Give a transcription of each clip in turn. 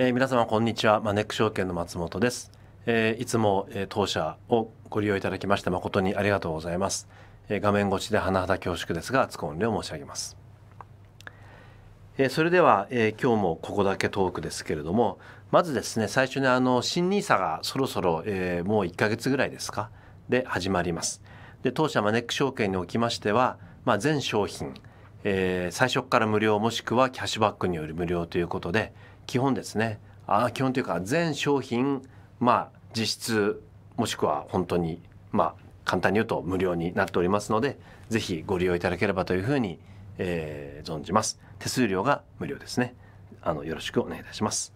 えー、皆様こんにちはマネック証券の松本です、えー、いつも、えー、当社をご利用いただきまして誠にありがとうございます、えー、画面越しで甚だ恐縮ですが厚婚礼を申し上げます、えー、それでは、えー、今日もここだけトークですけれどもまずですね最初にあの新ニーサがそろそろ、えー、もう1ヶ月ぐらいですかで始まりますで当社マネック証券におきましては、まあ、全商品、えー、最初から無料もしくはキャッシュバックによる無料ということで、基本ですねあ基本というか全商品まあ実質もしくは本当にまあ簡単に言うと無料になっておりますのでぜひご利用いただければというふうに、えー、存じます手数料が無料ですねあのよろしくお願いいたします、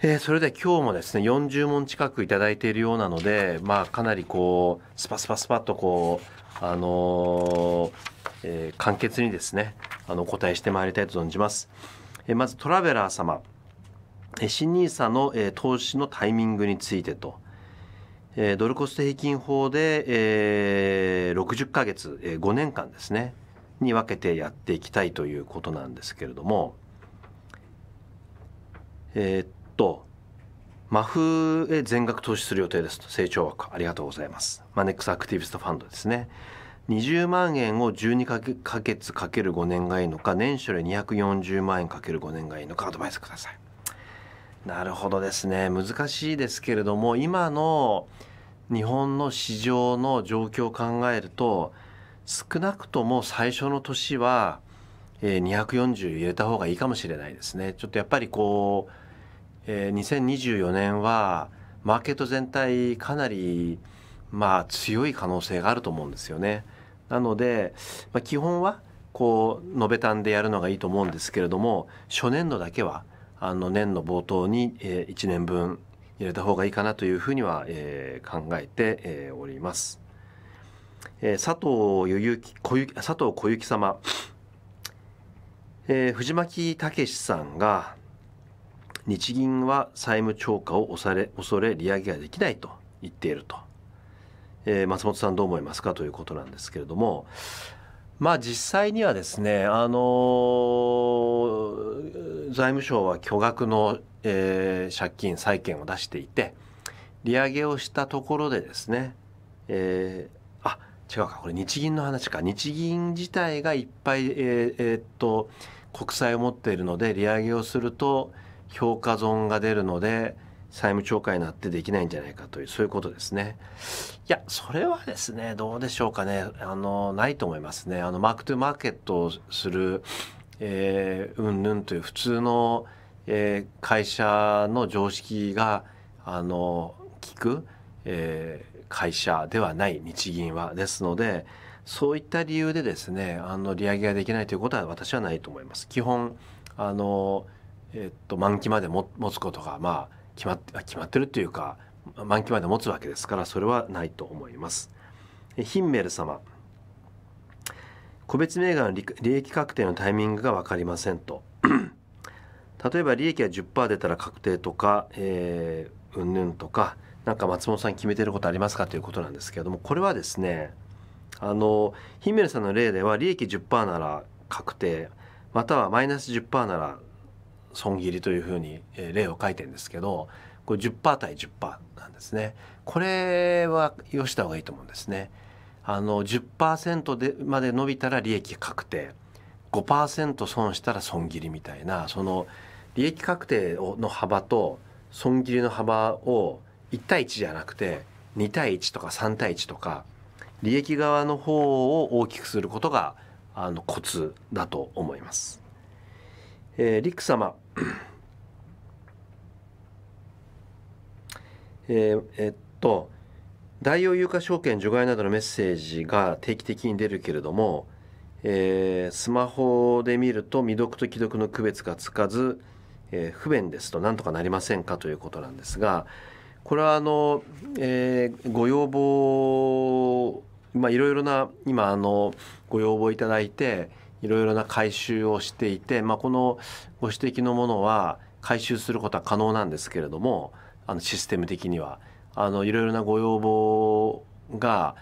えー、それで今日もですね40問近く頂いているようなのでまあかなりこうスパスパスパッとこうあのー、えー、簡潔にですねあのお答えしてまいりたいと存じますまずトラベラー様新 nisa の投資のタイミングについてとドルコスト平均法で60ヶ月5年間ですねに分けてやっていきたいということなんですけれどもえー、っとマフへ全額投資する予定ですと成長枠ありがとうございますマネックスアクティビストファンドですね20万円を12か月かける5年がいいのか年初で240万円かける5年がいいのかアドバイスください。なるほどですね難しいですけれども今の日本の市場の状況を考えると少なくとも最初の年は240入れた方がいいかもしれないですね。ちょっとやっぱりこう2024年はマーケット全体かなりまあ強い可能性があると思うんですよね。なので、まあ、基本はこう延べたんでやるのがいいと思うんですけれども初年度だけはあの年の冒頭に、え1年分入れた方がいいかなというふうには、え考えて、えおります。え佐藤小佐藤小雪様、えー、藤巻武さんが日銀は債務超過を恐れ恐れ利上げができないと言っていると。えー、松本さんどう思いますかということなんですけれどもまあ実際にはですね、あのー、財務省は巨額の、えー、借金債券を出していて利上げをしたところでですね、えー、あ違うかこれ日銀の話か日銀自体がいっぱい、えーえー、っと国債を持っているので利上げをすると評価損が出るので債務超過になってできないんじゃないかというそういうことですね。やそれはですねどうでしょうかねあのないと思いますねあのマークトゥマーケットをする、えうんぬんという普通の、えー、会社の常識があの聞く、えー、会社ではない日銀はですのでそういった理由でですねあの利上げができないということは私はないと思います。基本あのえっと、満期まで持つことが、まあ、決まって決まってるっていうか満期まで持つわけですからそれはないと思いますヒンメル様個別銘柄の利益確定のタイミングが分かりませんと 例えば利益が10%出たら確定とか、えー、うんぬんとかなんか松本さん決めてることありますかということなんですけれどもこれはですねあのヒンメルさんの例では利益10%なら確定またはマイナス10%なら損切りというふうに例を書いてるんですけどこれ10%対10%なんですねこれはよした方がいいと思うんですねあの10%でまで伸びたら利益確定5%損したら損切りみたいなその利益確定の幅と損切りの幅を1対1じゃなくて2対1とか3対1とか利益側の方を大きくすることがあのコツだと思います。えー、リック様えー、えっと大用有価証券除外などのメッセージが定期的に出るけれども、えー、スマホで見ると未読と既読の区別がつかず、えー、不便ですとなんとかなりませんかということなんですがこれはあの、えー、ご要望まいろいろな今あのご要望いただいていろいろな回収をしていて、まあ、このご指摘のものは回収することは可能なんですけれどもあのシステム的にはあのいろいろなご要望が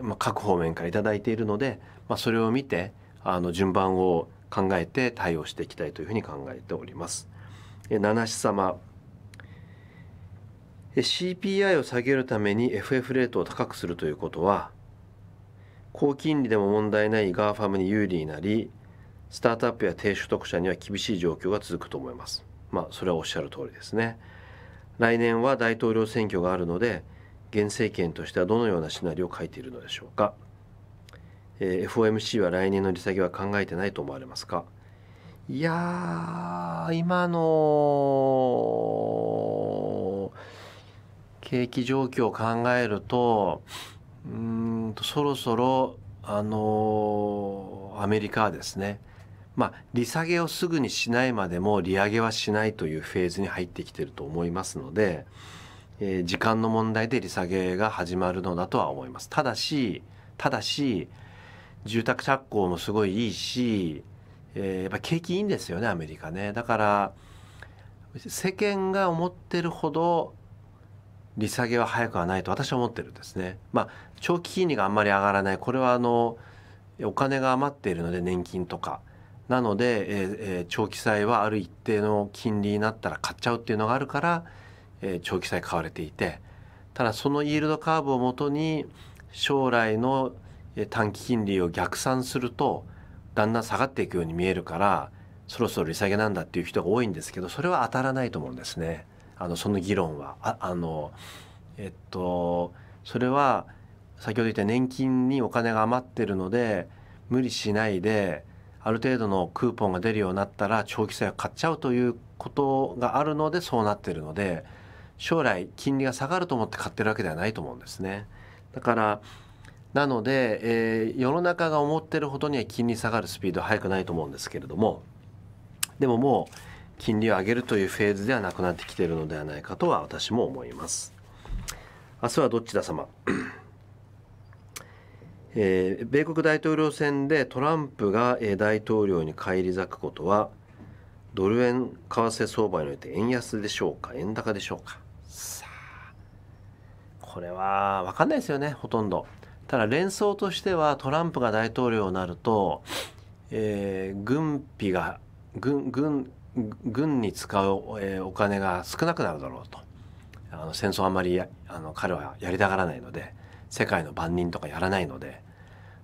まあ、各方面から頂いているので、まあ、それを見てあの順番を考えて対応していきたいというふうに考えております。七子様 CPI を下げるために FF レートを高くするということは高金利でも問題ない GAFAM に有利になりスタートアップや低所得者には厳しい状況が続くと思います。まあ、それはおっしゃる通りですね。来年は大統領選挙があるので現政権としてはどのようなシナリオを書いているのでしょうか、えー、FOMC は来年の利下げは考えてないと思われますかいや今の景気状況を考えるとうんとそろそろあのー、アメリカはですねまあ、利下げをすぐにしないまでも利上げはしないというフェーズに入ってきてると思いますので、えー、時間の問題で利下げが始まるのだとは思います。ただし、ただし、住宅着工もすごいいいし、えー、やっぱ景気いいんですよね、アメリカね。だから、世間が思ってるほど利下げは早くはないと私は思ってるんですね。まあ、長期金利があんまり上がらないこれはあのお金が余っているので年金とかなので、えー、長期債はある一定の金利になったら買っちゃうっていうのがあるから、えー、長期債買われていてただそのイールドカーブをもとに将来の短期金利を逆算するとだんだん下がっていくように見えるからそろそろ利下げなんだっていう人が多いんですけどそれは当たらないと思うんですね。あのその議論はああのえっとそれは先ほど言った年金にお金が余ってるので無理しないである程度のクーポンが出るようになったら長期債を買っちゃうということがあるのでそうなっているので将来金利が下がると思って買ってるわけではないと思うんですね。だからなので、えー、世の中が思ってるほどには金利下がるスピードは速くないと思うんですけれどもでももう金利を上げるというフェーズではなくなってきているのではないかとは私も思います。明日はどっちだ様えー、米国大統領選でトランプが、え大統領に返り咲くことはドル円為替相場において円安でしょうか円高でしょうかさあこれは分かんないですよねほとんどただ連想としてはトランプが大統領になると、えー、軍費が軍軍軍に使う、えお金が少なくなるだろうとあの戦争あんまりあの彼はやりたがらないので世界の万人とかやらないので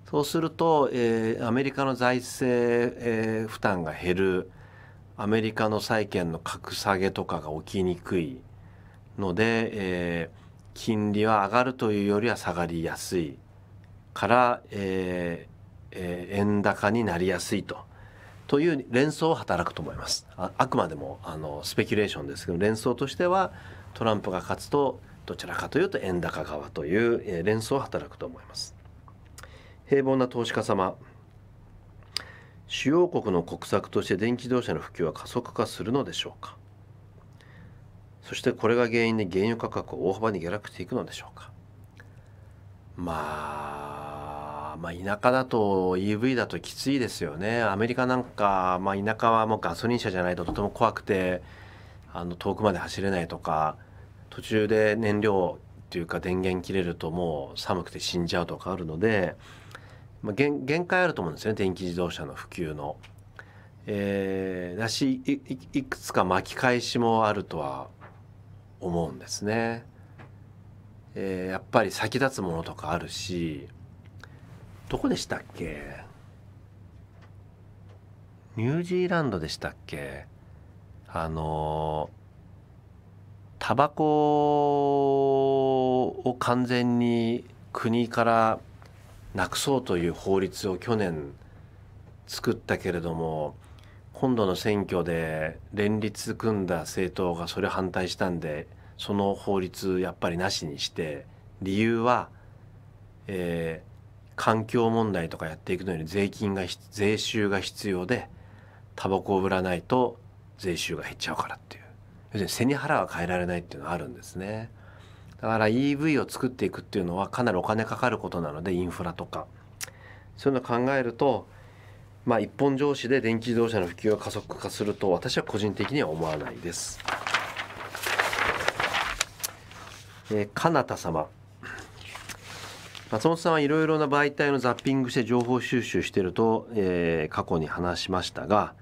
そうすると、えー、アメリカの財政、えー、負担が減るアメリカの債券の格下げとかが起きにくいので、えー、金利は上がるというよりは下がりやすいから、えーえー、円高になりやすいと。という連想を働くと思いますああくまでもあのスペキュレーションですけど連想としてはトランプが勝つとどちらかというと円高側という連想を働くと思います平凡な投資家様主要国の国策として電気自動車の普及は加速化するのでしょうかそしてこれが原因で原油価格を大幅に下落していくのでしょうかまあ、まあ、田舎だと EV だときついですよねアメリカなんか、まあ、田舎はもうガソリン車じゃないととても怖くてあの遠くまで走れないとか途中で燃料っていうか電源切れるともう寒くて死んじゃうとかあるので、まあ、限界あると思うんですよね電気自動車の普及の。えー、だしいくつか巻き返しもあるとは思うんですね。えー、やっぱり先立つものとかあるしどこでしたっけニュージーランドでしたっけあのタバコを完全に国からなくそうという法律を去年作ったけれども今度の選挙で連立組んだ政党がそれ反対したんでその法律やっぱりなしにして理由は、えー、環境問題とかやっていくのに税金が税収が必要でタバコを売らないと税収が減っちゃうからっていう。要するに背に腹は変えられないっていうのはあるんですねだから EV を作っていくっていうのはかなりお金かかることなのでインフラとかそういうのを考えるとまあ一本上司で電気自動車の普及が加速化すると私は個人的には思わないです。えー、かなた様松本さんはいろいろな媒体のザッピングして情報収集していると、えー、過去に話しましたが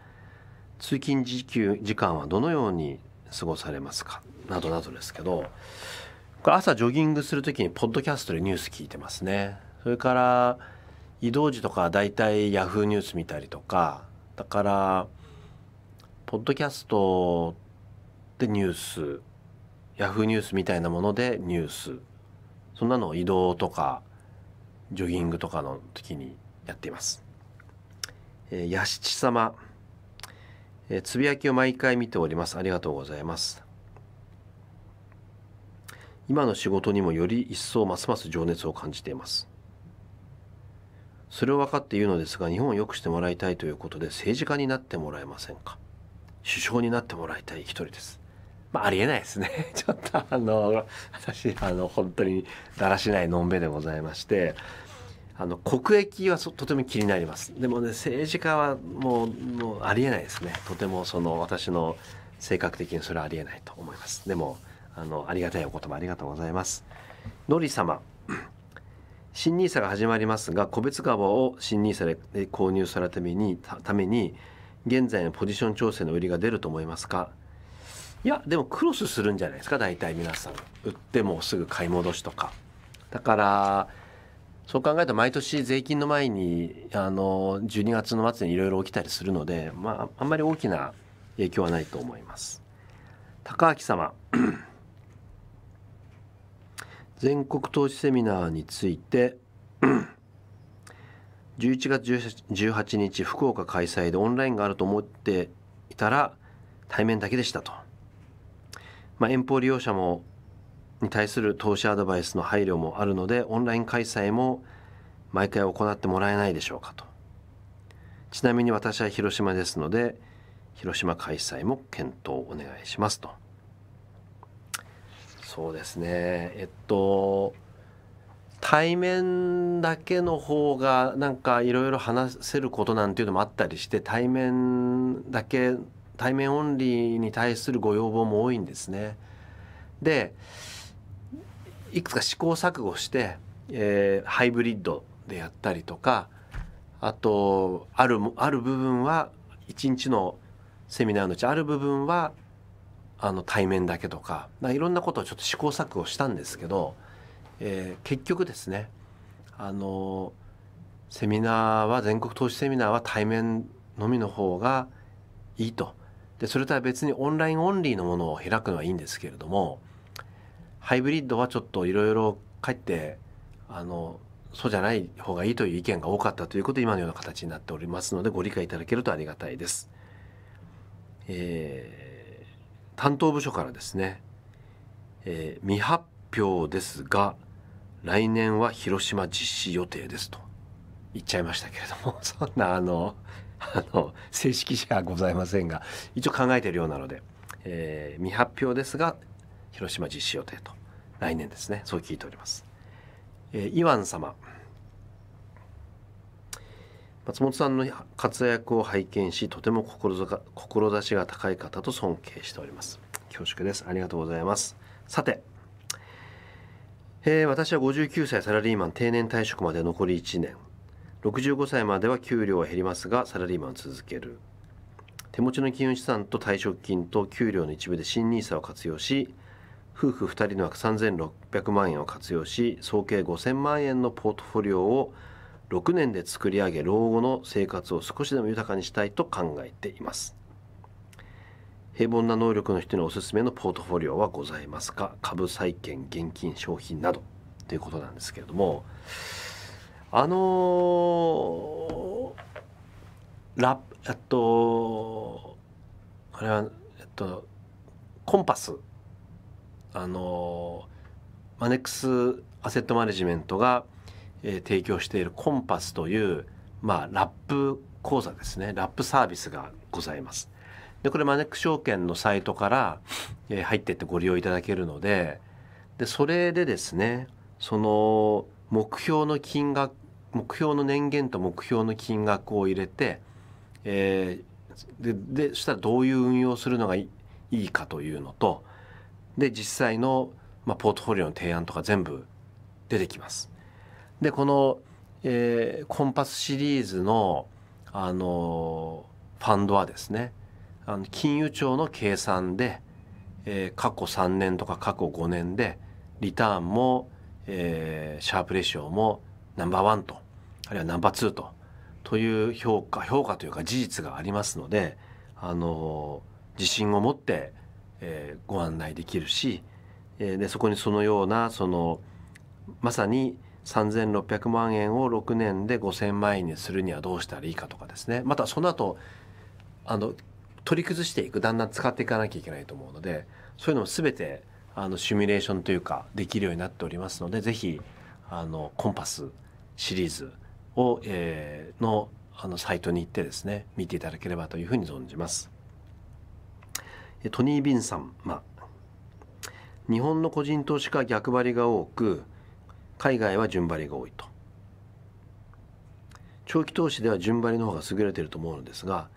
通勤時給時間はどのように過ごされますかなどなどですけど朝ジョギングする時にポッドキャストでニュース聞いてますねそれから移動時とかだいたいヤフーニュース見たりとかだからポッドキャストでニュースヤフーニュースみたいなものでニュースそんなのを移動とかジョギングとかの時にやっています。えー、やしち様えつぶやきを毎回見ておりますありがとうございます今の仕事にもより一層ますます情熱を感じていますそれを分かって言うのですが日本を良くしてもらいたいということで政治家になってもらえませんか首相になってもらいたい一人ですまあ、ありえないですね。ちょっとあの、私、あの、本当にだらしないのんべでございまして、あの国益はとても気になりますでもね政治家はもうもうありえないですねとてもその私の性格的にそれはありえないと思いますでもあのありがたいお言葉ありがとうございますのり様新ニーサが始まりますが個別株を新ニーサで購入するためにために現在のポジション調整の売りが出ると思いますかいやでもクロスするんじゃないですか大体皆さん売ってもすぐ買い戻しとかだからそう考えると毎年税金の前にあの12月の末にいろいろ起きたりするので、まあ、あんまり大きな影響はないと思います。高明様 全国投資セミナーについて11 月18日福岡開催でオンラインがあると思っていたら対面だけでしたと、まあ、遠方利用者もに対する投資アドバイスの配慮もあるのでオンライン開催も毎回行ってもらえないでしょうかとちなみに私は広島ですので広島開催も検討お願いしますとそうですねえっと対面だけの方がなんかいろいろ話せることなんていうのもあったりして対面だけ対面オンリーに対するご要望も多いんですね。でいくつか試行錯誤して、えー、ハイブリッドでやったりとかあとあるある部分は1日のセミナーのうちある部分はあの対面だけとかかいろんなことをちょっと試行錯誤したんですけど、えー、結局ですねあのセミナーは全国投資セミナーは対面のみの方がいいとでそれとは別にオンラインオンリーのものを開くのはいいんですけれどもハイブリッドはちょっといろいろかえってあのそうじゃない方がいいという意見が多かったということで今のような形になっておりますのでご理解いただけるとありがたいです。えー、担当部署からですね、えー、未発表ですが来年は広島実施予定ですと言っちゃいましたけれども そんなあのあの正式じゃございませんが一応考えているようなので、えー、未発表ですが広島実施予定と来年ですねそう聞いております、えー、イワン様松本さんの活躍を拝見しとても志が高い方と尊敬しております恐縮ですありがとうございますさて、えー、私は59歳サラリーマン定年退職まで残り1年65歳までは給料は減りますがサラリーマンを続ける手持ちの金融資産と退職金と給料の一部で新ニーサを活用し夫婦2人の約3600万円を活用し総計5000万円のポートフォリオを6年で作り上げ老後の生活を少しでも豊かにしたいと考えています平凡な能力の人におすすめのポートフォリオはございますか株債券現金商品などということなんですけれどもあのー、ラえっとこれはえっとコンパスあのマネックスアセットマネジメントが、えー、提供しているコンパスという、まあ、ラップ講座ですねラップサービスがございます。でこれマネックス証券のサイトから、えー、入ってってご利用いただけるのででそれでですねその目標の金額目標の年限と目標の金額を入れて、えー、ででそしたらどういう運用するのがいいかというのとで実際の、まあ、ポートフォリオの提案とか全部出てきます。でこの、えー、コンパスシリーズの、あのファンドはですねあの金融庁の計算で、えー、過去3年とか過去5年でリターンも、えー、シャープレシオもナンバーワンとあるいはナンバーツーとという評価評価というか事実がありますので、あの自信を持ってえー、ご案内できるし、えー、でそこにそのようなそのまさに3,600万円を6年で5,000万円にするにはどうしたらいいかとかですねまたその後あの取り崩していくだんだん使っていかなきゃいけないと思うのでそういうのも全てあのシミュレーションというかできるようになっておりますので是非あのコンパスシリーズを、えー、のあのサイトに行ってですね見ていただければというふうに存じます。トニー・ビンさん、ま日本の個人投資家逆張りが多く海外は順張りが多いと長期投資では順張りの方が優れていると思うのですが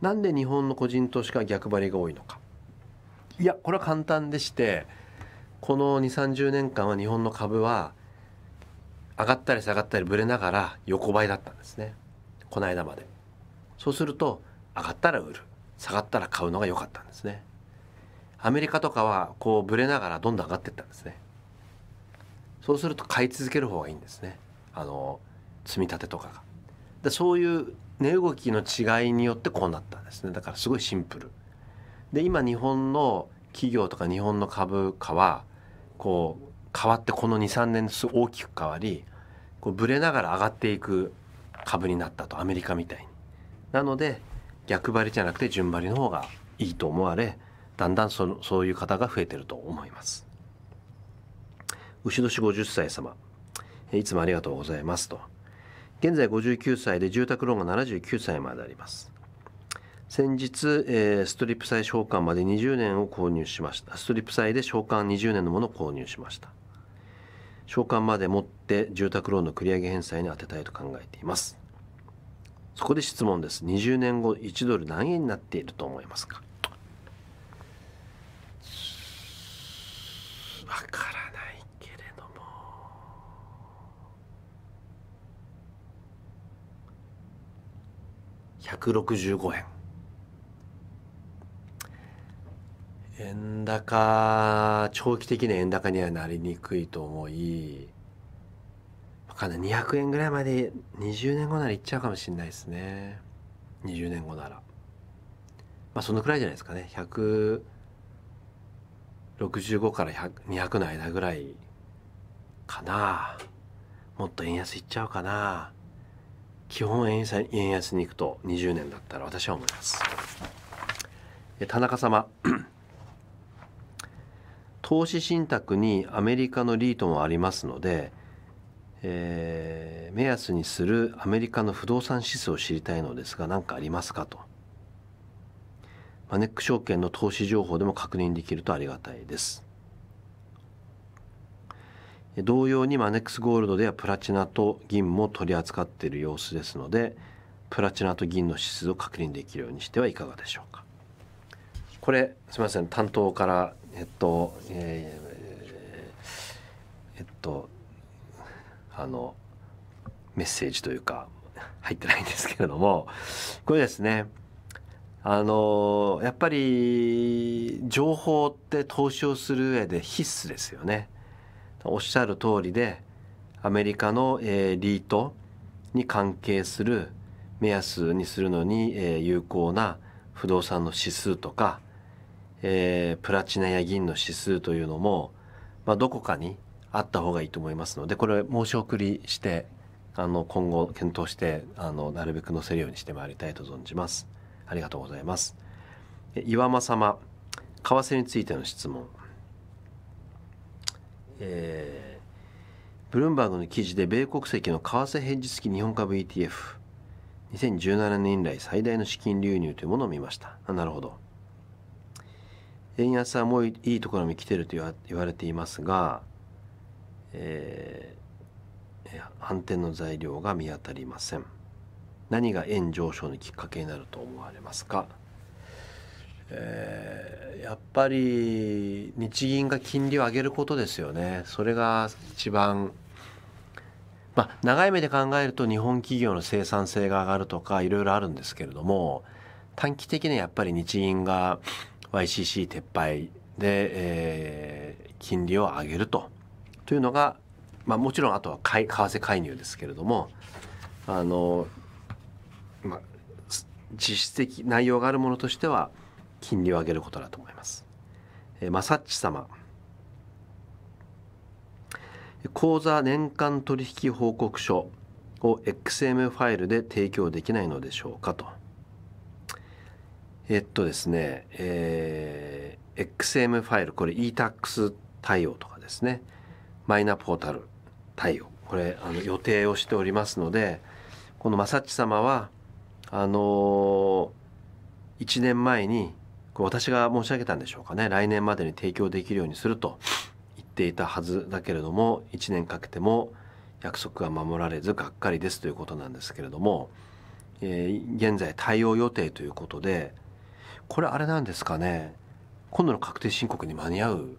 なんで日本の個人投資家逆張りが多いのかいやこれは簡単でしてこの2 3 0年間は日本の株は上がったり下がったりぶれながら横ばいだったんですねこの間までそうすると上がったら売る下がったら買うのが良かったんですねアメリカとかはこうぶれながらどんどん上がっていったんですねそうすると買い続ける方がいいんですねあの積み立てとかがでそういう値動きの違いによってこうなったんですねだからすごいシンプルで今日本の企業とか日本の株価はこう変わってこの23年す大きく変わりこうぶれながら上がっていく株になったとアメリカみたいになので逆張りじゃなくて順張りの方がいいと思われだんだんそのそういう方が増えてると思います牛年50歳様いつもありがとうございますと現在59歳で住宅ローンが79歳まであります先日、えー、ストリップ債償還まで20年を購入しましたストリップ債で償還20年のものを購入しました償還まで持って住宅ローンの繰り上げ返済に充てたいと考えていますそこで質問です20年後1ドル何円になっていると思いますかわからないけれども165円円高長期的な円高にはなりにくいと思いかんない200円ぐらいまで20年後ならいっちゃうかもしれないですね20年後ならまあそのくらいじゃないですかね165から200の間ぐらいかなもっと円安いっちゃうかな基本円安円安に行くと20年だったら私は思います田中様 投資信託にアメリカのリートもありますのでえー、目安にするアメリカの不動産指数を知りたいのですが何かありますかとマネック証券の投資情報でも確認できるとありがたいです同様にマネックスゴールドではプラチナと銀も取り扱っている様子ですのでプラチナと銀の指数を確認できるようにしてはいかがでしょうかこれすみません担当からえっとえー、えっとあのメッセージというか入ってないんですけれどもこれですねあのやっぱり情報って投資をする上で必須ですよね。おっしゃる通りでアメリカの、えー、リートに関係する目安にするのに、えー、有効な不動産の指数とか、えー、プラチナや銀の指数というのも、まあ、どこかにあった方がいいと思いますのでこれ申し送りしてあの今後検討してあのなるべく載せるようにしてまいりたいと存じますありがとうございます岩間様為替についての質問えー、ブルームバーグの記事で米国籍の為替返事付き日本株 ETF 2017年以来最大の資金流入というものを見ましたあなるほど円安はもういいところに来てると言われていますがえー、反転の材料が見当たりません何が円上昇のきっかけになると思われますか、えー、やっぱり日銀が金利を上げることですよねそれが一番まあ、長い目で考えると日本企業の生産性が上がるとかいろいろあるんですけれども短期的にはやっぱり日銀が YCC 撤廃で、えー、金利を上げるとというのが、まあ、もちろんあとは為替介入ですけれどもあの、まあ、実質的内容があるものとしては金利を上げることだと思います。えマサッチ様口座年間取引報告書を XM ファイルで提供できないのでしょうかと。えっとですね、えー、XM ファイルこれ e-tax 対応とかですねマイナポータル対応これあの予定をしておりますのでこの正知様はあのー、1年前に私が申し上げたんでしょうかね来年までに提供できるようにすると言っていたはずだけれども1年かけても約束が守られずがっかりですということなんですけれども、えー、現在対応予定ということでこれあれなんですかね今度の確定申告に間に合う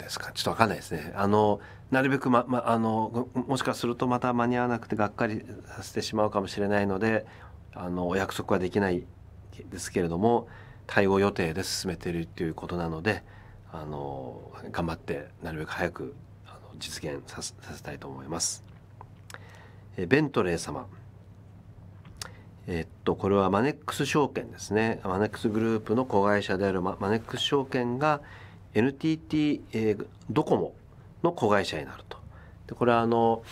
ですかちょっと分かんないですねあのなるべくま、あのもしかするとまた間に合わなくてがっかりさせてしまうかもしれないのであのお約束はできないですけれども対応予定で進めているということなのであの頑張ってなるべく早くあの実現させさせたいと思います。えベントレー様えっと、これはマネックス証券ですねマネックスグループの子会社であるマネックス証券が NTT、えー、ドコモの子会社になると。でこれはあの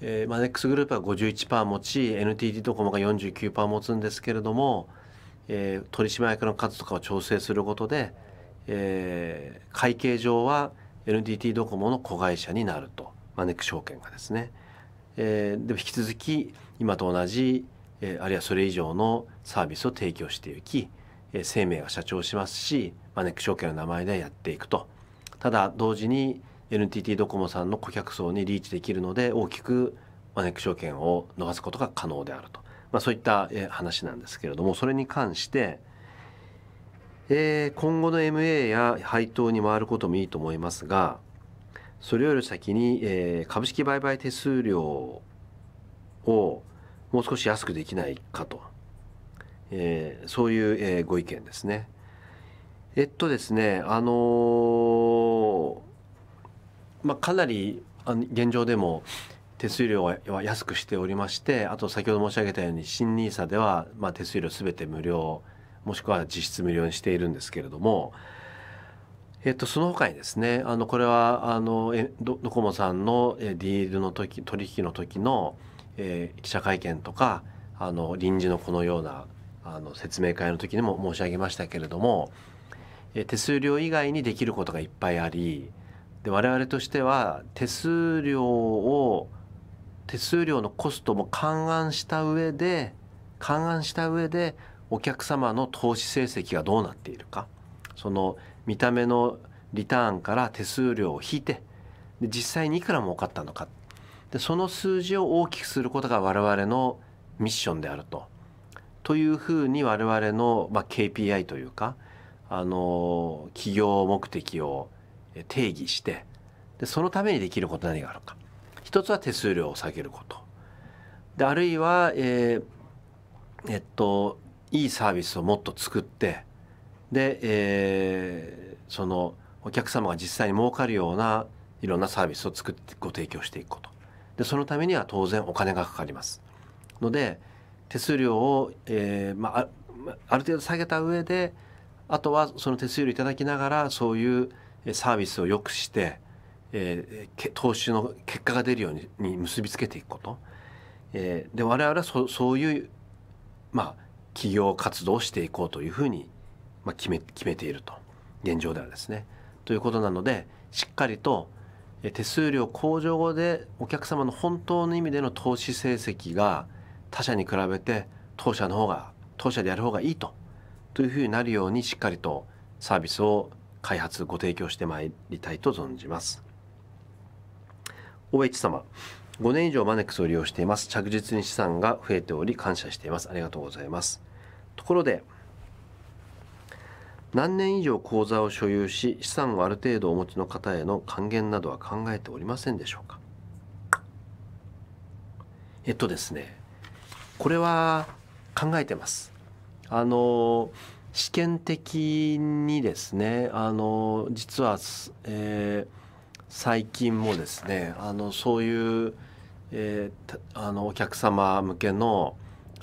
えマネックスグループは51%持ち NTT ドコモが49%持つんですけれども、えー、取締役の数とかを調整することで、えー、会計上は NTT ドコモの子会社になるとマネックス証券がですね、えー、でも引き続き今と同じ、えー、あるいはそれ以上のサービスを提供していき、えー、生命が社長しますしマネック証券の名前でやっていくとただ同時に NTT ドコモさんの顧客層にリーチできるので大きくマネック証券を逃すことが可能であると、まあ、そういった話なんですけれどもそれに関して、えー、今後の MA や配当に回ることもいいと思いますがそれより先に、えー、株式売買手数料をもう少し安くできないかと、えー、そういう、えー、ご意見ですね。えっとですね、あのー、まあ、かなり現状でも手数料は安くしておりましてあと先ほど申し上げたように新 NISA では、まあ、手数料全て無料もしくは実質無料にしているんですけれども、えっと、その他にですねあのこれはあのドコモさんのディールの時取引の時の、え記者会見とかあの臨時のこのようなあの説明会の時にも申し上げましたけれども手数料以外にできることがいっぱいありで我々としては手数料を手数料のコストも勘案した上で勘案した上でお客様の投資成績がどうなっているかその見た目のリターンから手数料を引いてで実際にいくら儲かったのかでその数字を大きくすることが我々のミッションであると。というふうに我々の、まあ、KPI というかあの企業目的を定義してでそのためにできること何があるか一つは手数料を下げることであるいは、えー、えっといいサービスをもっと作ってで、えー、そのお客様が実際に儲かるようないろんなサービスを作ってご提供していくことでそのためには当然お金がかかりますので手数料を、えーまあ、ある程度下げた上であとはその手数料いただきながらそういうサービスを良くして、えー、投資の結果が出るようにに結びつけていくこと、えー、で我々はそそういう、まあ、企業活動をしていこうというふうに、まあ、決め決めていると現状ではですね。ということなのでしっかりと手数料向上後でお客様の本当の意味での投資成績が他社に比べて当社の方が当社でやる方がいいとというふうになるようにしっかりとサービスを開発ご提供してまいりたいと存じます OH 様5年以上マネックスを利用しています着実に資産が増えており感謝していますありがとうございますところで何年以上口座を所有し資産をある程度お持ちの方への還元などは考えておりませんでしょうかえっとですねこれは考えてますあの試験的にですねあの実は、えー、最近もですねあのそういう、えー、あのお客様向けの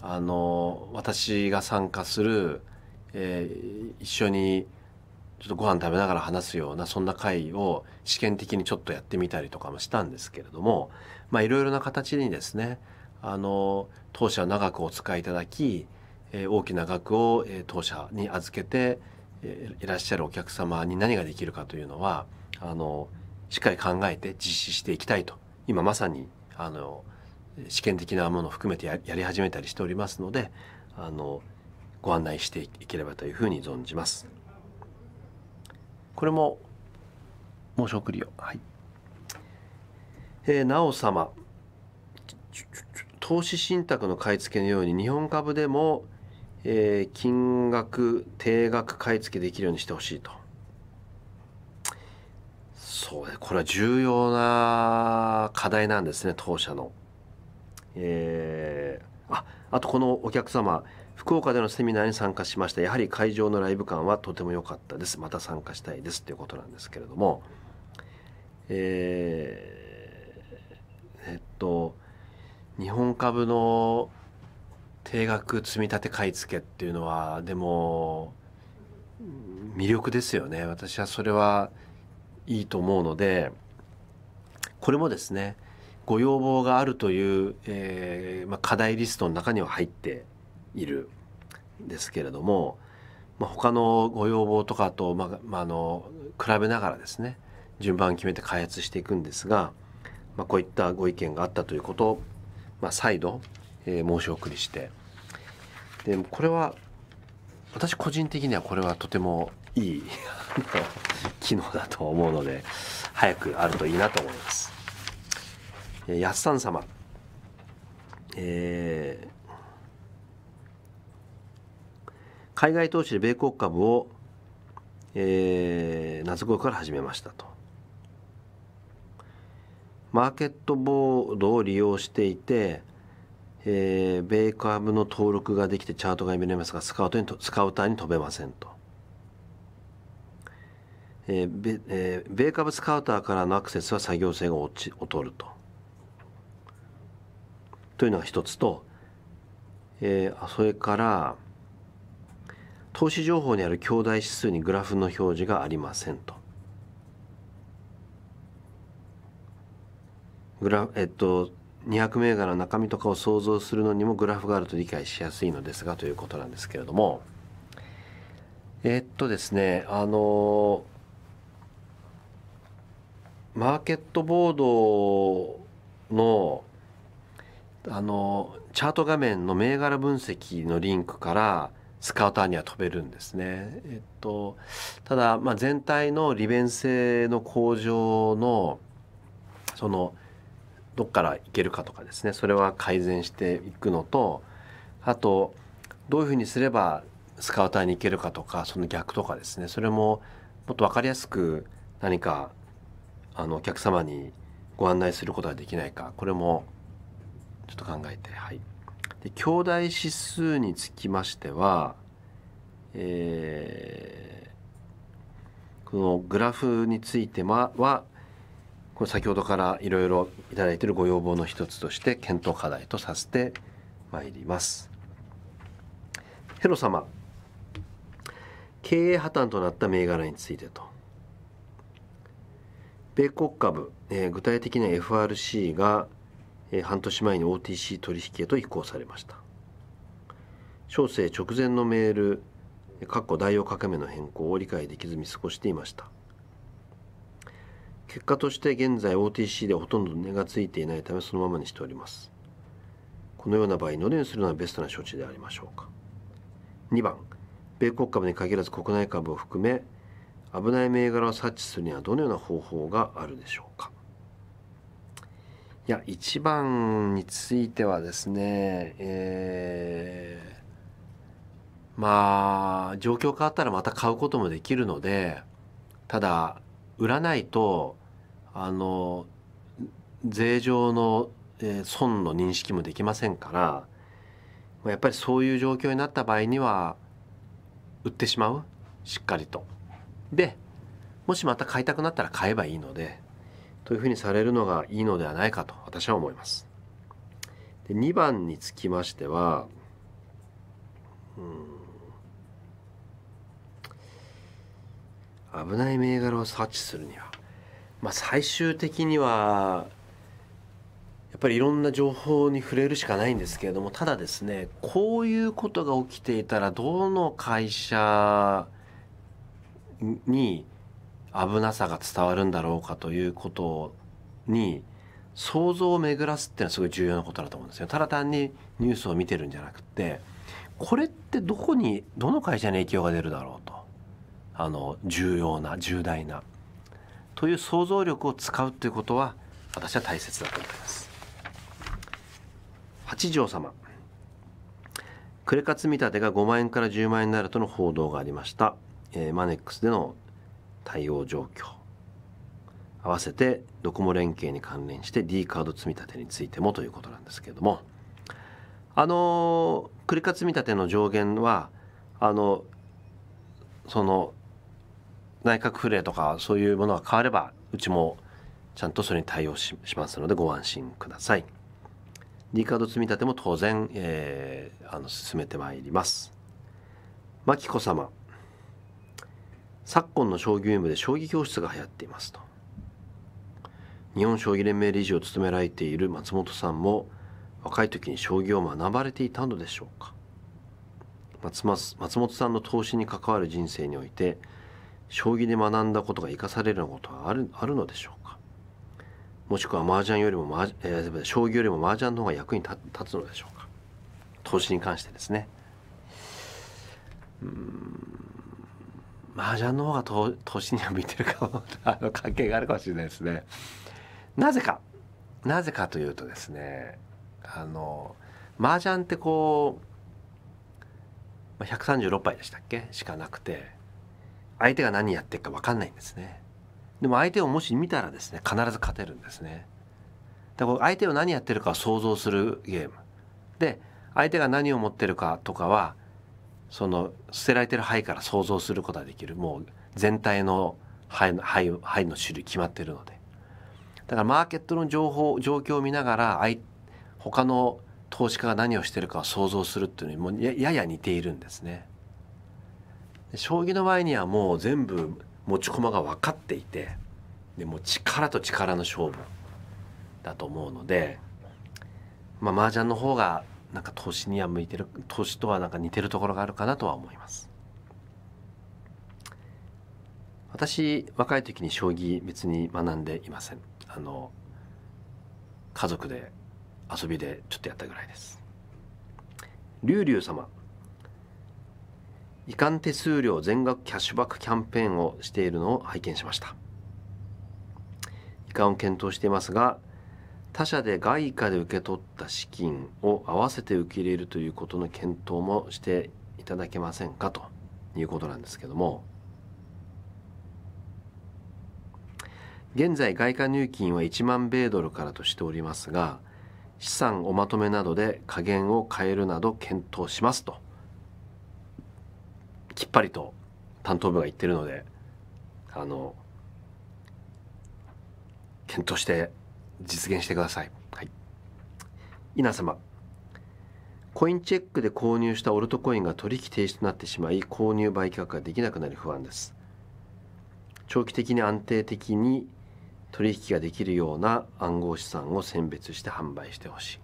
あの私が参加する、えー、一緒にちょっとご飯食べながら話すようなそんな会を試験的にちょっとやってみたりとかもしたんですけれどもいろいろな形にですねあの当社長くお使いいただきえ大きな額を、え当社に預けて、えいらっしゃるお客様に何ができるかというのはあのしっかり考えて実施していきたいと今まさにあの試験的なものを含めてやり始めたりしておりますのであのご案内していければというふうに存じます。これも申し送りを。はい。えー、なお様投資信託の買い付けのように日本株でもえー、金額定額買い付けできるようにしてほしいとそうこれは重要な課題なんですね当社のえー、ああとこのお客様福岡でのセミナーに参加しましたやはり会場のライブ感はとても良かったですまた参加したいですということなんですけれどもえー、えっと日本株の定額積立買付っていうのはでも魅力ですよね私はそれはいいと思うのでこれもですねご要望があるという、えー、まあ、課題リストの中には入っているんですけれども、まあ、他のご要望とかと、まあ、まあ、の比べながらですね順番決めて開発していくんですが、まこういったご意見があったということを、ま再度、え申し送りしてでもこれは私個人的にはこれはとてもいい 機能だと思うので早くあるといいなと思います。やっさん様、えー、海外投資で米国株を、えー、夏頃から始めましたと。マーケットボードを利用していてえー、米株の登録ができてチャートが見れますがスカウトにスカウターに飛べませんと、えー米えー、米株スカウターからのアクセスは作業性が落ち劣るとというのが一つと、えー、それから投資情報にある兄弟指数にグラフの表示がありませんとグラえっと200銘柄の中身とかを想像するのにもグラフがあると理解しやすいのですがということなんですけれどもえっとですねあのマーケットボードのあのチャート画面の銘柄分析のリンクからスカウターには飛べるんですね。えっと、ただ、まあ、全体の利便性の向上のそのどっから行けるかとかですねそれは改善していくのとあとどういうふうにすればスカウターに行けるかとかその逆とかですねそれももっと分かりやすく何かあのお客様にご案内することができないかこれもちょっと考えてはい。で兄弟指数につきましては、えー、このグラフについてはこれ先ほどからいろいろいただいているご要望の一つとして検討課題とさせてまいります。ヘロ様経営破綻となった銘柄についてと米国株、えー、具体的な FRC が、えー、半年前に OTC 取引へと移行されました小生直前のメール括弧代用掛け目の変更を理解できず見過ごしていました結果として現在 OTC でほとんど値がついていないためそのままにしておりますこのような場合のでにするのはベストな処置でありましょうか2番米国株に限らず国内株を含め危ない銘柄を察知するにはどのような方法があるでしょうかいや1番についてはですねえー、まあ状況変わったらまた買うこともできるのでただ売らないとあの税上の、えー、損の認識もできませんからやっぱりそういう状況になった場合には売ってしまうしっかりと。でもしまた買いたくなったら買えばいいのでというふうにされるのがいいのではないかと私は思います。で2番につきましてはうん危ない銘柄を察知するにはまあ、最終的にはやっぱりいろんな情報に触れるしかないんですけれどもただですねこういうことが起きていたらどの会社に危なさが伝わるんだろうかということに想像を巡らすっていうのはすごい重要なことだと思うんですよ。ただ単にニュースを見てるんじゃなくてこれってどこにどの会社に影響が出るだろうとあの重要な重大な。という想像力を使うということは私は大切だと思います八条様クレカ積み立てが5万円から10万円になるとの報道がありました、えー、マネックスでの対応状況合わせてドコモ連携に関連して D カード積み立てについてもということなんですけれどもあのクレカ積み立ての上限はあのその内閣府令とかそういうものが変わればうちもちゃんとそれに対応しますのでご安心ください D カード積み立ても当然、えー、あの進めてまいります牧子様昨今の将棋ブームで将棋教室が流行っていますと日本将棋連盟理事を務められている松本さんも若い時に将棋を学ばれていたのでしょうか松松本さんの投資に関わる人生において将棋で学んだことが生かされるようなことはあるあるのでしょうかもしくは麻雀よりも麻、えー、将棋よりも麻雀の方が役に立つのでしょうか投資に関してですねうん麻雀の方が投投資には向いてるかあの 関係があるかもしれないですねなぜかなぜかというとですねあの麻雀ってこう136杯でしたっけしかなくて相手が何やってるか分かんないんですねでも相手をもし見たらですね必ず勝てるんですねだから相手を何やってるかを想像するゲームで相手が何を持ってるかとかはその捨てられてる牌から想像することができるもう全体の牌の牌牌の種類決まってるのでだからマーケットの情報状況を見ながら他の投資家が何をしてるかを想像するっていうのにもやや似ているんですね。将棋の場合にはもう全部持ち駒が分かっていてでも力と力の勝負だと思うのでまあ麻雀の方がなんか投資には向いてる投資とはなんか似てるところがあるかなとは思います私若い時に将棋別に学んでいませんあの家族で遊びでちょっとやったぐらいです。竜龍様移管手数料全額キャッシュバックキャンペーンをしているのを拝見しました移管を検討していますが他社で外貨で受け取った資金を合わせて受け入れるということの検討もしていただけませんかということなんですけども現在外貨入金は1万米ドルからとしておりますが資産おまとめなどで加減を変えるなど検討しますときっぱりと担当部が言ってるのであの検討して実現してください。はい、稲様コインチェックで購入したオルトコインが取引停止となってしまい購入売却ができなくなり不安です長期的に安定的に取引ができるような暗号資産を選別して販売してほしい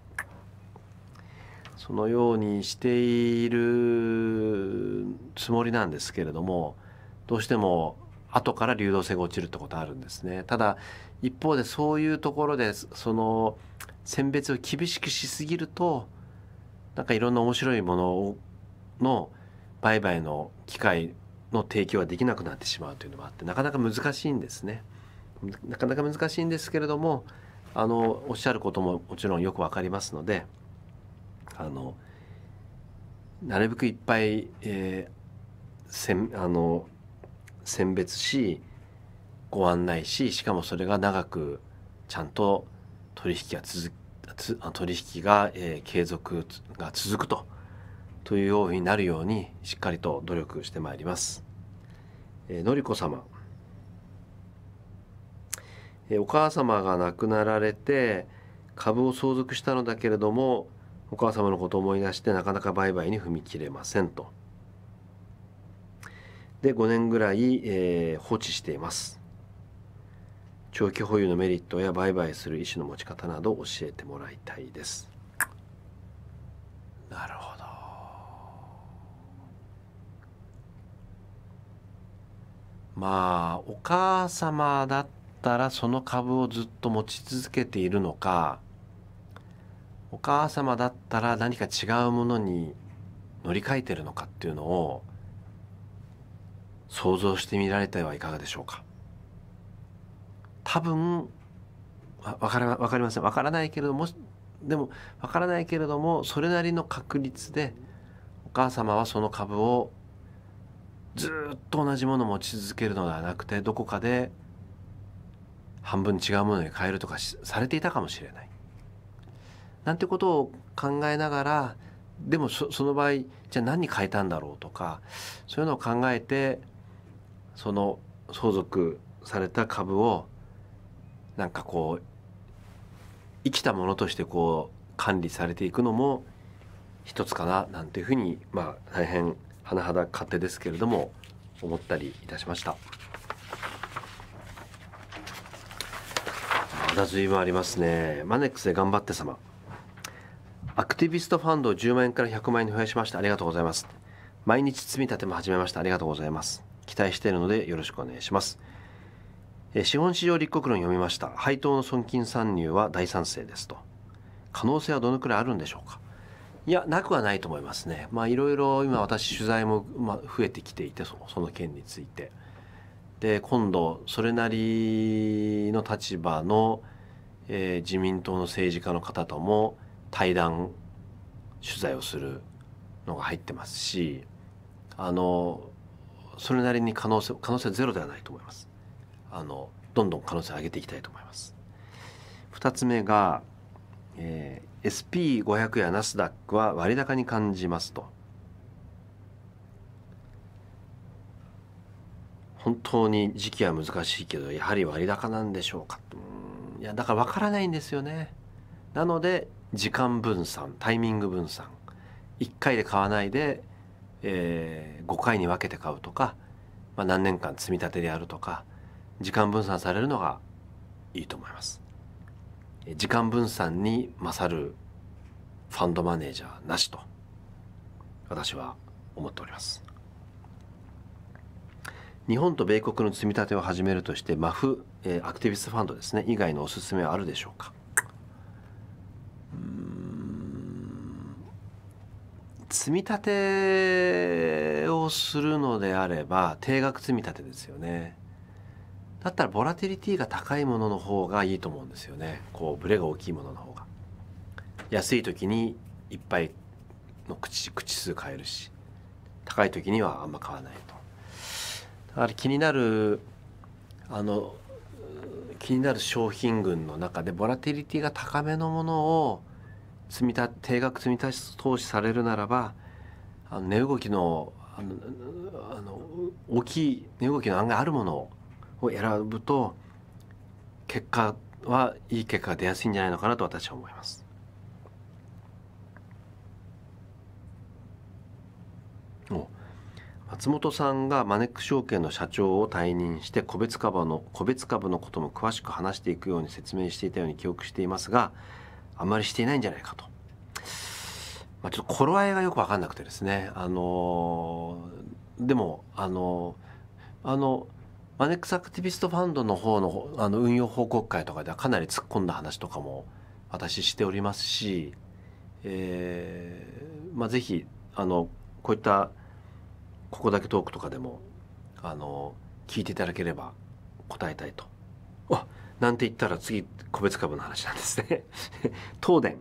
そのようにしているつもりなんですけれどもどうしても後から流動性が落ちるってことあるんですね。ただ一方でそういうところでその選別を厳しくしすぎるとなんかいろんな面白いものの売買の機会の提供はできなくなってしまうというのもあってなかなか難しいんですね。なかなか難しいんですけれどもあのおっしゃることももちろんよくわかりますので。あのなるべくいっぱい、えー、せんあの選別しご案内ししかもそれが長くちゃんと取引が続取引が、え継続が続くとというようになるようにしっかりと努力してまいります。えのりこ様、えお母様が亡くなられて株を相続したのだけれどもお母様のことを思い出してなかなか売買に踏み切れませんとで5年ぐらい、えー、放置しています長期保有のメリットや売買する意思の持ち方など教えてもらいたいですなるほどまあお母様だったらその株をずっと持ち続けているのかお母様だったら何か違うものに乗り換えてるのかっていうのを想像してみられてはいかがでしょうか多分わか分かりませんわからないけれどもでもわからないけれどもそれなりの確率でお母様はその株をずっと同じものを持ち続けるのではなくてどこかで半分違うものに変えるとかされていたかもしれない。なんてことを考えながらでもその場合じゃあ何変えたんだろうとかそういうのを考えてその相続された株をなんかこう生きたものとしてこう管理されていくのも一つかななんていうふうにまあ大変甚だ勝手ですけれども思ったりいたしました。まだ随分ありますね。マネックスで頑張って様。アクティビストファンドを10万円から100万円に増やしましたありがとうございます毎日積み立ても始めましたありがとうございます期待しているのでよろしくお願いします資本市場立国論読みました配当の損金参入は大賛成ですと可能性はどのくらいあるんでしょうかいやなくはないと思いますねまあいろいろ今私取材も、ま増えてきていてその件についてで今度それなりの立場の、えー、自民党の政治家の方とも対談取材をするのが入ってますしあのそれなりに可能性可能性ゼロではないと思いますあのどんどん可能性を上げていきたいと思います2つ目が、えー、SP500 やナスダックは割高に感じますと本当に時期は難しいけどやはり割高なんでしょうかうんいやだから分からないんですよねなので時間分散タイミング分散1回で買わないで、えー、5回に分けて買うとか、まあ、何年間積み立てでやるとか時間分散されるのがいいと思います。時間分散に勝るファンドマネージャーなしと私は思っております。日本と米国の積み立てを始めるとしてマフ、えアクティビスファンドですね以外のおすすめはあるでしょうか積み立てをするのであれば定額積み立てですよねだったらボラティリティが高いものの方がいいと思うんですよねこうブレが大きいものの方が安い時にいっぱいの口口数変えるし高い時にはあんま買わないとだから気になるあの気になる商品群の中でボラティリティが高めのものを積み立定額積み立て投資されるならばあの値動きのあのあの大きい値動きの案外あるものを選ぶと結果はいい結果が出やすいんじゃないのかなと私は思います。松本さんがマネック証券の社長を退任して個別株の個別株のことも詳しく話していくように説明していたように記憶していますがあんまりしていないんじゃないかと、まあ、ちょっと頃合いがよく分かんなくてですねあのー、でもあのー、あのマネックスアクティビストファンドの方のあの運用報告会とかではかなり突っ込んだ話とかも私しておりますし、えーまあ、ぜひあのこういったここだけトークとかでもあの聞いていただければ答えたいと。あなんて言ったら次個別株の話なんですね 東電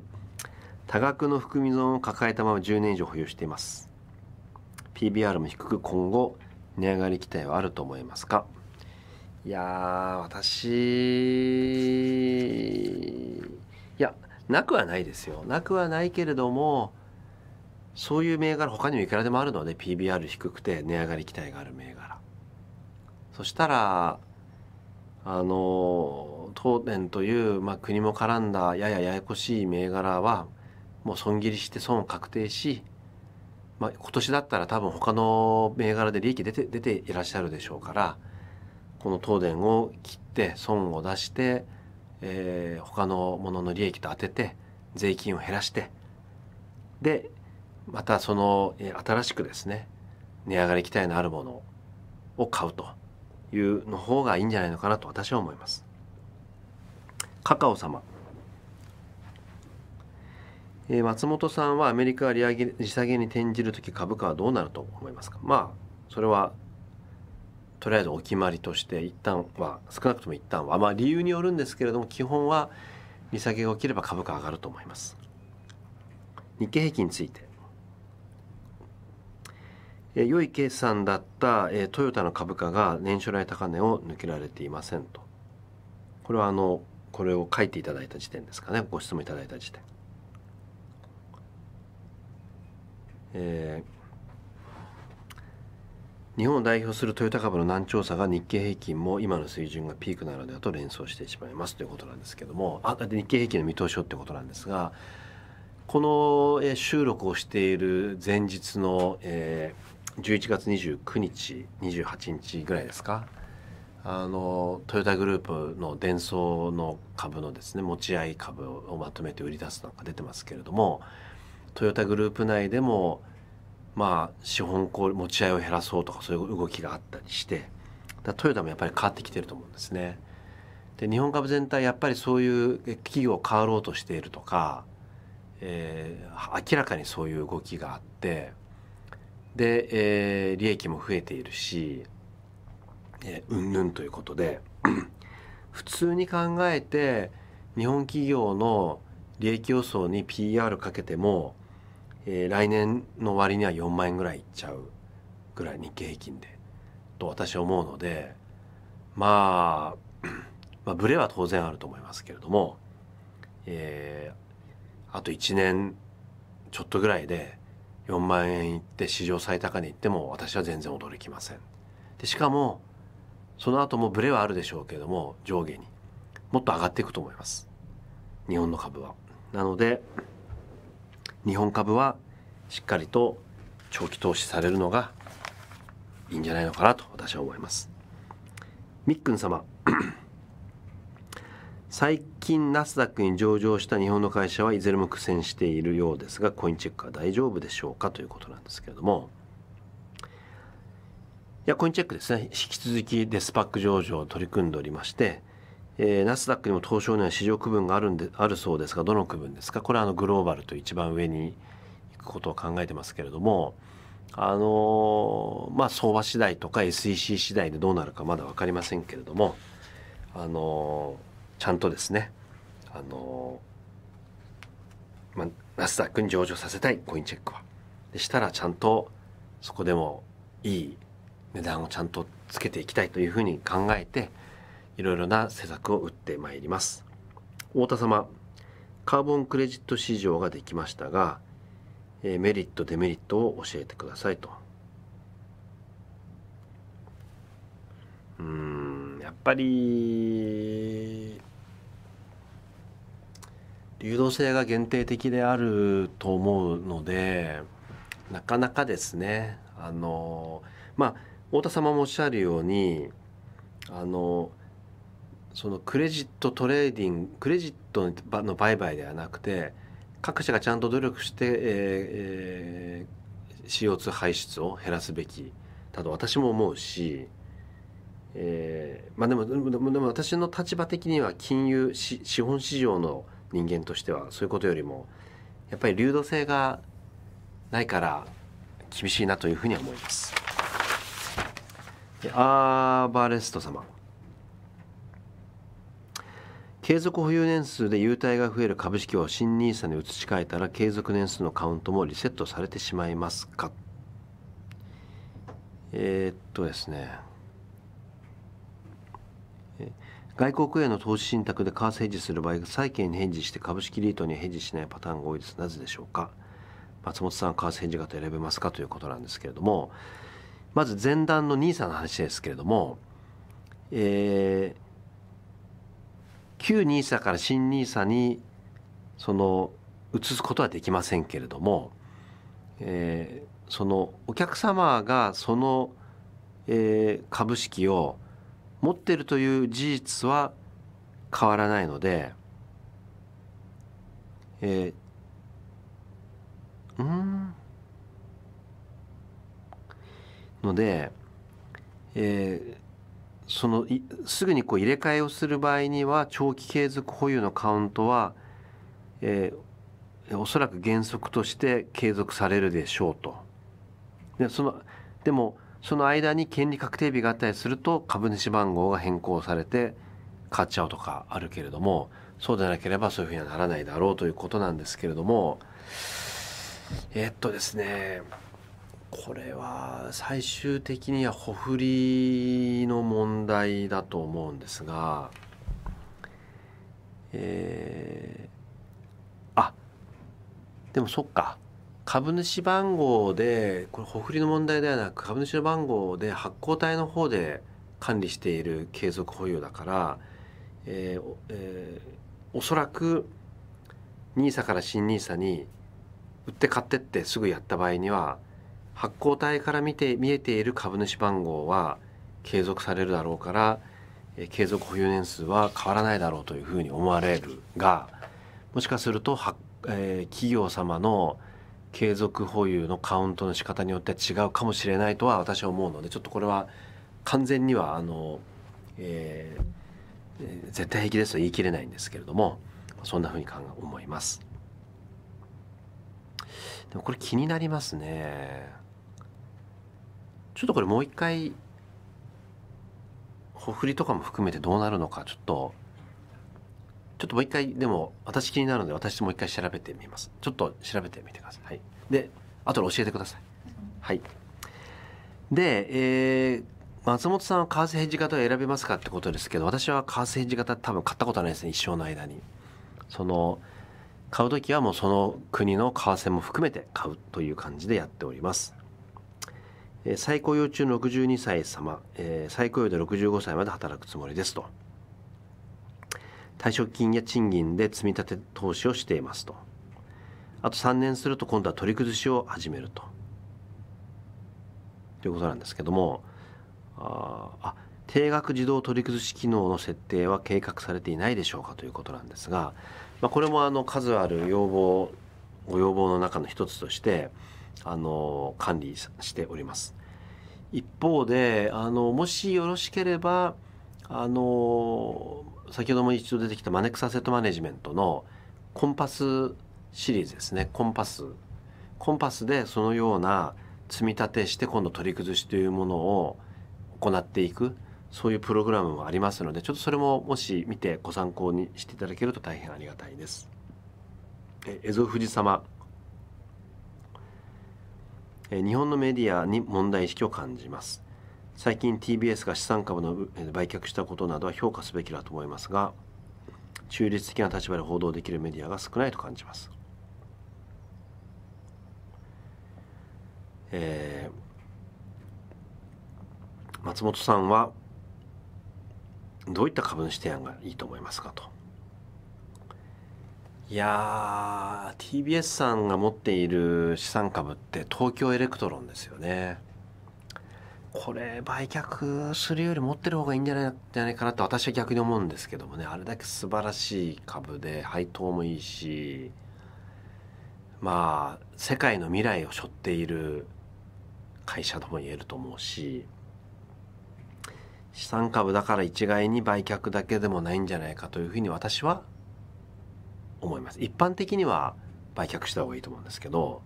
多額の含み損を抱えたまま10年以上保有しています PBR も低く今後値上がり期待はあると思いますかいや私いやなくはないですよなくはないけれどもそういう銘柄他にもいくらでもあるので PBR 低くて値上がり期待がある銘柄そしたらあの東電という、まあ、国も絡んだややややこしい銘柄はもう損切りして損確定し、まあ、今年だったら多分他の銘柄で利益出て出ていらっしゃるでしょうからこの東電を切って損を出して、えー、他のものの利益と当てて税金を減らしてでまたその新しくですね値上がり期待のあるものを買うというの方がいいんじゃないのかなと私は思います。カカオ様え松本さんはアメリカは利上げ利下げに転じる時株価はどうなると思いますかまあそれはとりあえずお決まりとして一旦は少なくとも一旦はまあ理由によるんですけれども基本は利下げが起きれば株価上がると思います日経平均についてえ良い計算だった、えトヨタの株価が年初来高値を抜けられていませんとこれはあのこれを書いていただいた時点ですかねご質問いただいた時点、えー、日本を代表するトヨタ株の難調査が日経平均も今の水準がピークなのではと連想してしまいますということなんですけどもあ日経平均の見通しをってことなんですがこの収録をしている前日の、えー、11月29日28日ぐらいですかあのトヨタグループのデンソーの株のですね持ち合い株をまとめて売り出すのがか出てますけれどもトヨタグループ内でもまあ資本効持ち合いを減らそうとかそういう動きがあったりしてだトヨタもやっぱり変わってきてると思うんですね。で日本株全体やっぱりそういう企業を変わろうとしているとか、えー、明らかにそういう動きがあって。で、えー、利益も増えているし、えうんぬんということで 普通に考えて日本企業の利益予想に PR かけても、えー、来年の割には4万円ぐらいいっちゃうぐらい日経平均でと私は思うので、まあ、まあブレは当然あると思いますけれども、えー、あと1年ちょっとぐらいで4万円いって史上最高値いっても私は全然驚きませんでしかもその後もブレはあるでしょうけれども上下にもっと上がっていくと思います日本の株はなので日本株はしっかりと長期投資されるのがいいんじゃないのかなと私は思いますみっくん様最近ナスダックに上場した日本の会社はいずれも苦戦しているようですがコインチェックは大丈夫でしょうかということなんですけれどもいやコインチェックですね引き続きデスパック上場を取り組んでおりまして、えー、ナスダックにも東証には市場区分があるんであるそうですがどの区分ですかこれはあのグローバルと一番上に行くことを考えてますけれどもあのー、まあ相場次第とか SEC 次第でどうなるかまだ分かりませんけれどもあのーちゃんとですねあのまあ、ナスダックに上場させたいコインチェックは。でしたらちゃんとそこでもいい値段をちゃんとつけていきたいというふうに考えていろいろな施策を打ってまいります。太田様カーボンクレジット市場ができましたが、えメリットデメリットを教えてくださいと。うんやっぱり流動性が限定的であると思うのでなかなかですねあのまあ太田様もおっしゃるようにあのそのクレジットトレーディングクレジットの売買ではなくて各社がちゃんと努力して、えー、CO2 排出を減らすべきだと私も思うし、えー、まあでもでもでも私の立場的には金融資本市場の人間としてはそういうことよりもやっぱり流動性がないから厳しいなというふうには思います。アーバレスト様継続保有年数で優待が増える株式を新 NISA に移し替えたら継続年数のカウントもリセットされてしまいますかえー、っとですね外国への投資信託で為替ヘッジする場合債券にヘッジして株式リートにヘッジしないパターンが多いですなぜでしょうか松本さん為替ヘッジ型選べますかということなんですけれどもまず前段の NISA の話ですけれども、えー、旧 NISA から新 NISA にその移すことはできませんけれども、えー、そのお客様がその、えー、株式を持ってるという事実は変わらないので、えー、うんので、えー、そのすぐにこう入れ替えをする場合には長期継続保有のカウントは、えー、おそらく原則として継続されるでしょうと。でそのでもその間に権利確定日があったりすると株主番号が変更されて買っちゃうとかあるけれどもそうでなければそういうふうにはならないだろうということなんですけれどもえっとですねこれは最終的にはほふりの問題だと思うんですがえー、あでもそっか株主番号でこれほふりの問題ではなく株主の番号で発行体の方で管理している継続保有だから、えーえー、おそらく NISA から新 NISA に売って買ってってすぐやった場合には発行体から見て見えている株主番号は継続されるだろうから、えー、継続保有年数は変わらないだろうというふうに思われるがもしかすると、えー、企業様の継続保有のカウントの仕方によって違うかもしれないとは私は思うのでちょっとこれは完全にはあの、えー、絶対平気ですと言い切れないんですけれどもそんなふうに思います。でもこれ気になりますね。ちょっとこれもう一回ほふりとかも含めてどうなるのかちょっとちょっともう一回でも私気になるので私もう一回調べてみますちょっと調べてみてください、はい、で後で教えてくださいはいで、えー、松本さんは為替ヘッジ型を選べますかってことですけど私は為替ヘッジ型多分買ったことないですね一生の間にその買う時はもうその国の為替も含めて買うという感じでやっております最高用中の62歳様、えー、最高用で65歳まで働くつもりですと。退職金や賃金で積み立て投資をしていますとあと3年すると今度は取り崩しを始めるとということなんですけどもああ定額自動取り崩し機能の設定は計画されていないでしょうかということなんですが、まあ、これもあの数ある要望ご要望の中の一つとしてあの管理しております一方であのもしよろしければあの先ほども一度出てきたマネックスアセットマネジメントのコンパスシリーズですねコンパスコンパスでそのような積み立てして今度取り崩しというものを行っていくそういうプログラムもありますのでちょっとそれももし見てご参考にしていただけると大変ありがたいです。え蝦夷富士様え日本のメディアに問題意識を感じます最近 TBS が資産株の売却したことなどは評価すべきだと思いますが中立的な立場で報道できるメディアが少ないと感じます。えー、松本さんはどういった株主提案がいいと思いますかと。いやー TBS さんが持っている資産株って東京エレクトロンですよね。これ売却するより持ってる方がいいんじゃないじゃないかなと私は逆に思うんですけどもねあれだけ素晴らしい株で配当もいいしまあ世界の未来を背負っている会社とも言えると思うし資産株だから一概に売却だけでもないんじゃないかというふうに私は思います一般的には売却した方がいいと思うんですけど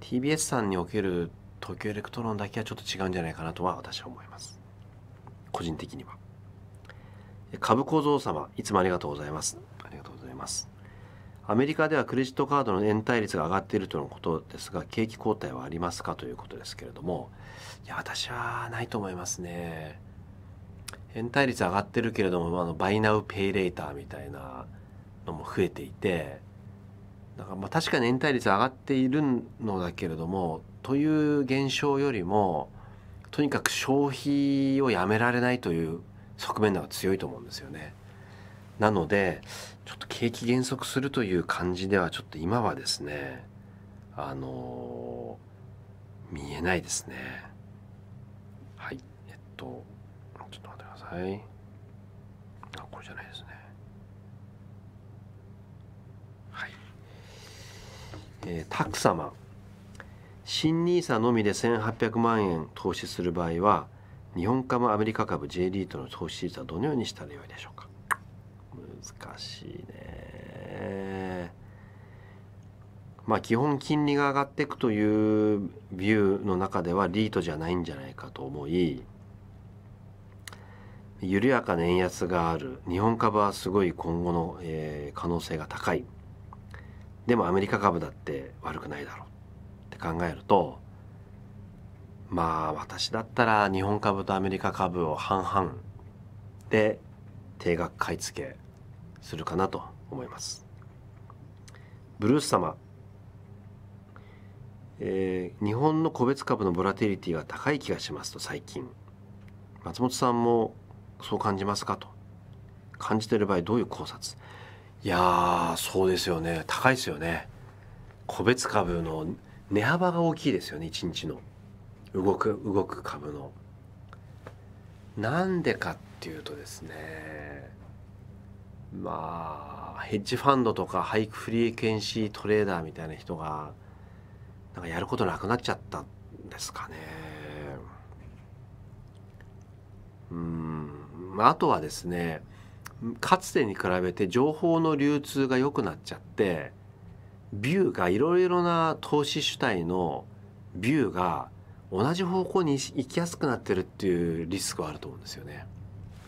TBS さんにおける東京エレクトロンだけはちょっと違うんじゃないかなとは私は思います個人的には株小僧様いつもありがとうございますありがとうございますアメリカではクレジットカードの延滞率が上がっているとのことですが景気後退はありますかということですけれどもいや私はないと思いますね延滞率上がってるけれどもあのバイナウペイレーターみたいなのも増えていてだからまあ確かに延滞率上がっているのだけれどもという現象よりもとにかく消費をやめられないという側面の方が強いと思うんですよね。なのでちょっと景気減速するという感じではちょっと今はですねあの見えないですね。はいえっとちょっと待ってください。あこれじゃないですね。はい。えー、タク様。新 nisa のみで1800万円投資する場合は日本株アメリカ株 J リートの投資率はどのようにしたらよいでしょうか難しいねまあ基本金利が上がっていくというビューの中ではリートじゃないんじゃないかと思い緩やかな円安がある日本株はすごい今後の、え可能性が高いでもアメリカ株だって悪くないだろうって考えるとまあ私だったら日本株とアメリカ株を半々で定額買い付けするかなと思います。ブルース様、えー、日本の個別株のボラティリティが高い気がしますと最近松本さんもそう感じますかと感じてる場合どういう考察いやそうですよね高いですよね個別株の値幅が大きいですよね一日の動く動く株のなんでかっていうとですねまあヘッジファンドとかハイクフリーケンシートレーダーみたいな人がなんかやることなくなっちゃったんですかねうんあとはですねかつてに比べて情報の流通が良くなっちゃってビューがいろいろな投資主体のビューが同じ方向に行きやすくなってるっていうリスクはあると思うんですよね。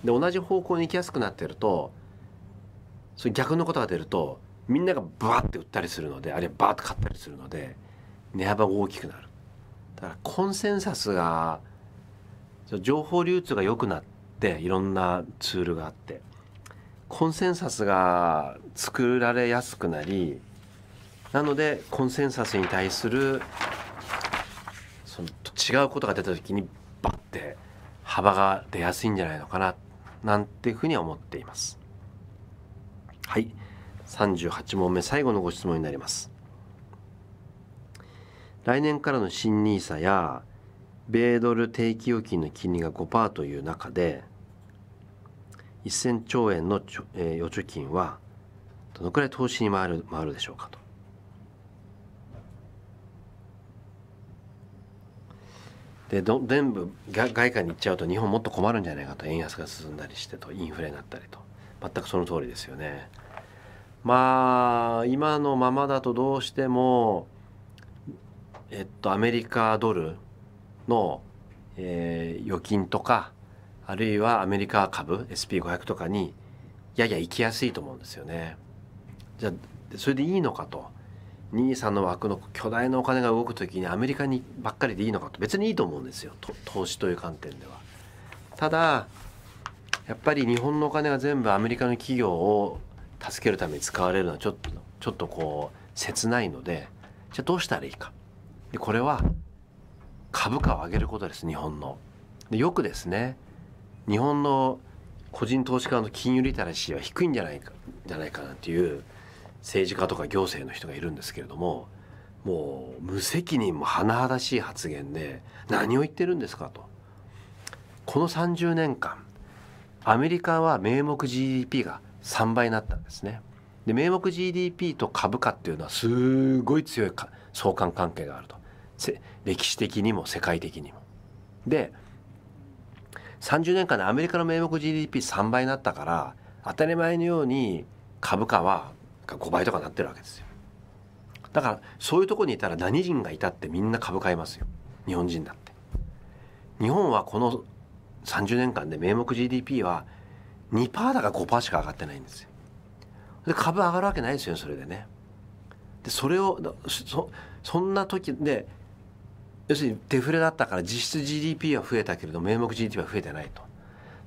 で同じ方向に行きやすくなってるとそれ逆のことが出るとみんながバーって売ったりするのであるいはバーって買ったりするので値幅が大きくなる。だからコンセンサスが情報流通が良くなっていろんなツールがあってコンセンサスが作られやすくなりなのでコンセンサスに対するその違うことが出た時にバッて幅が出やすいんじゃないのかななんていうふうには思っていますはい38問目最後のご質問になります来年からの新 NISA や米ドル定期預金の金利が5%という中で1000兆円の預貯金はどのくらい投資に回る回るでしょうかとでど全部外貨に行っちゃうと日本もっと困るんじゃないかと円安が進んだりしてとインフレになったりと全くその通りですよね。まあ今のままだとどうしてもえっとアメリカドルの、えー、預金とかあるいはアメリカ株 SP500 とかにやや行きやすいと思うんですよね。じゃあそれでいいのかと。兄さんの枠の巨大なお金が動く時にアメリカにばっかりでいいのかと別にいいと思うんですよ投資という観点では。ただやっぱり日本のお金が全部アメリカの企業を助けるために使われるのはちょっとちょっとこう切ないのでじゃあどうしたらいいか。でこれは株価を上げることです日本の。でよくですね日本の個人投資家の金融リテラシーは低いんじゃないかじゃないかなっていう政治家とか行政の人がいるんですけれどももう無責任も甚だしい発言で何を言ってるんですかとこの30年間アメリカは名目 GDP が3倍になったんですねで名目 GDP と株価っていうのはすごい強い相関関係があると歴史的にも世界的にもで30年間でアメリカの名目 GDP3 倍になったから当たり前のように株価はが5倍とかなってるわけですよだからそういうとこにいたら何人がいたってみんな株買いますよ日本人だって日本はこの30年間で名目 GDP は2%だか5%しか上がってないんですよで株上がるわけないですよそれでねでそれをそそんな時で要するにデフレだったから実質 GDP は増えたけれど名目 GDP は増えてないと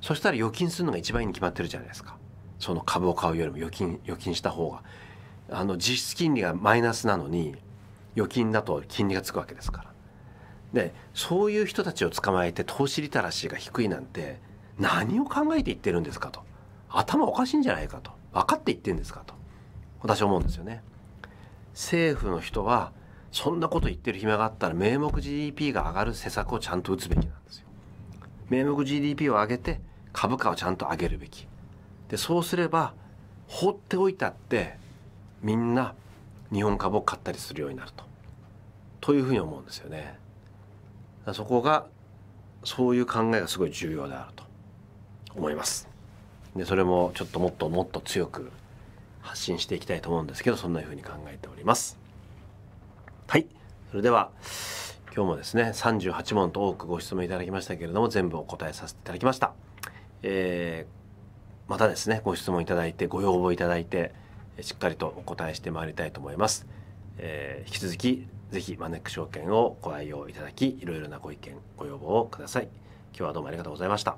そしたら預金するのが一番いいに決まってるじゃないですかその株を買うよりも預金預金した方があの実質金利がマイナスなのに預金だと金利がつくわけですからでそういう人たちを捕まえて投資リタラシーが低いなんて何を考えて言ってるんですかと頭おかしいんじゃないかと分かって言ってんですかと私は思うんですよね。政府の人はそんなこと言ってる暇があったら名目 GDP が上がる施策をちゃんと打つべきなんですよ。名目 GDP を上げて株価をちゃんと上げるべき。でそうすれば放っておいたってみんな日本株を買ったりするようになるとというふうに思うんですよね。そこがそういう考えがすごい重要であると思います。でそれもちょっともっともっと強く発信していきたいと思うんですけどそんな風に考えております。はいそれでは今日もですね38問と多くご質問いただきましたけれども全部お答えさせていただきました。えーまたですねご質問いただいてご要望いただいてしっかりとお答えしてまいりたいと思います、えー、引き続きぜひマネック証券をご愛用いただきいろいろなご意見ご要望をください今日はどうもありがとうございました